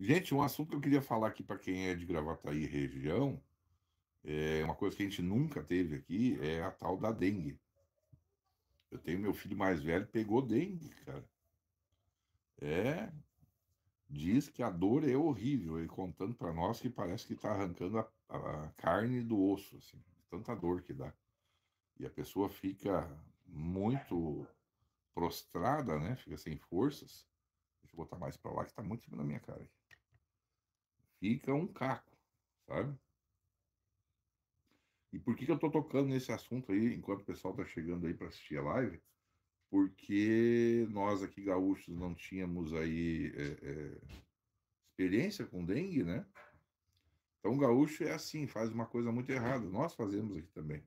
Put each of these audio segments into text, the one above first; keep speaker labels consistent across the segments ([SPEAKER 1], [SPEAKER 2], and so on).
[SPEAKER 1] Gente, um assunto que eu queria falar aqui para quem é de Gravataí região, é uma coisa que a gente nunca teve aqui, é a tal da dengue. Eu tenho meu filho mais velho, pegou dengue, cara. É. Diz que a dor é horrível, ele contando para nós que parece que está arrancando a, a, carne do osso, assim, tanta dor que dá. E a pessoa fica muito prostrada, né? Fica sem forças. Deixa eu botar mais para lá que está muito na cima da minha cara aqui fica um caco, sabe? E por que, que eu estou tocando nesse assunto aí, enquanto o pessoal está chegando aí para assistir a live? Porque nós aqui, gaúchos, não tínhamos aí é, é, experiência com dengue, né? Então, o gaúcho é assim, faz uma coisa muito errada. Nós fazemos aqui também.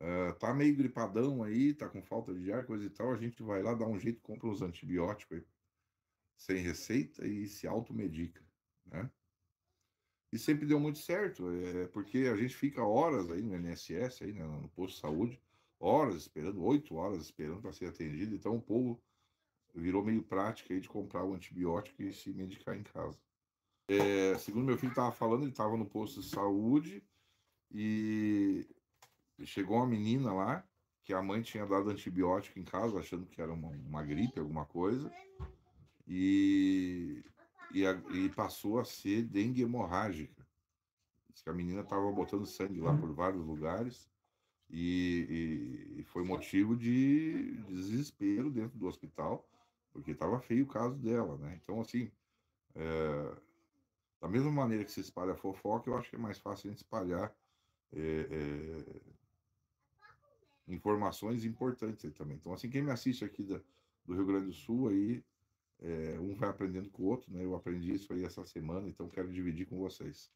[SPEAKER 1] Uh, tá meio gripadão aí, tá com falta de ar, coisa e tal. A gente vai lá, dá um jeito, compra uns antibióticos aí, sem receita e se automedica, né? E sempre deu muito certo, é, porque a gente fica horas aí no NSS, aí, né, no posto de saúde, horas esperando, oito horas esperando para ser atendido. Então o povo virou meio prática aí de comprar o antibiótico e se medicar em casa. É, segundo meu filho estava falando, ele estava no posto de saúde e chegou uma menina lá que a mãe tinha dado antibiótico em casa, achando que era uma, uma gripe, alguma coisa. E e, a, e passou a ser dengue hemorrágica. Diz que a menina estava botando sangue lá uhum. por vários lugares e, e, e foi motivo de desespero dentro do hospital, porque estava feio o caso dela, né? Então, assim, é, da mesma maneira que se espalha fofoca, eu acho que é mais fácil a gente espalhar é, é, informações importantes aí também. Então, assim, quem me assiste aqui da, do Rio Grande do Sul aí é, um vai aprendendo com o outro, né? Eu aprendi isso aí essa semana, então quero dividir com vocês.